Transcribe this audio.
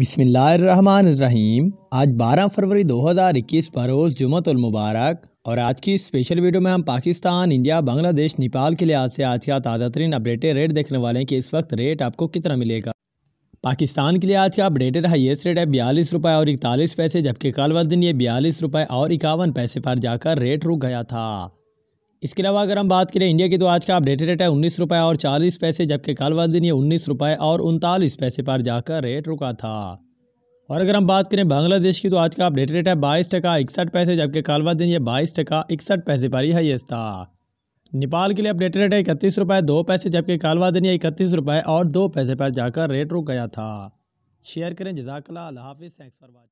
बिसमीम आज 12 फरवरी 2021 बरोज़ मुबारक और आज की स्पेशल वीडियो में हम पाकिस्तान इंडिया बांग्लादेश नेपाल के लिहाज से आज का ताज़ा तरीन अपडेटेड रेट देखने वाले हैं कि इस वक्त रेट आपको कितना मिलेगा पाकिस्तान के लिए आज का अपडेटेड हाइएस्ट रेट है बयालीस रुपये और इकतालीस पैसे जबकि कल वाले दिन ये बयालीस रुपये और इक्यावन पैसे पर जाकर रेट रुक गया था इसके अलावा अगर हम बात करें इंडिया की तो आज का अपडेटेड रेट है उन्नीस रुपये और चालीस पैसे जबकि कल वाले दिन ये उन्नीस रुपये और उनतालीस पैसे पर जाकर रेट रुका था और अगर हम बात करें बांग्लादेश की तो आज का अपडेटेड रेट है बाईस टका इकसठ पैसे जबकि कल वाले दिन ये बाईस टका इकसठ पैसे पर ही हाइएस्ट था नेपाल के लिए अपडेटेड रेट है इकतीस रुपये दो पैसे जबकि कल वाले दिन ये इकतीस रुपये और दो पैसे पर जाकर रेट रुक गया था शेयर करें जजाकला हाफिज़ थैंक्स फॉर वॉचिंग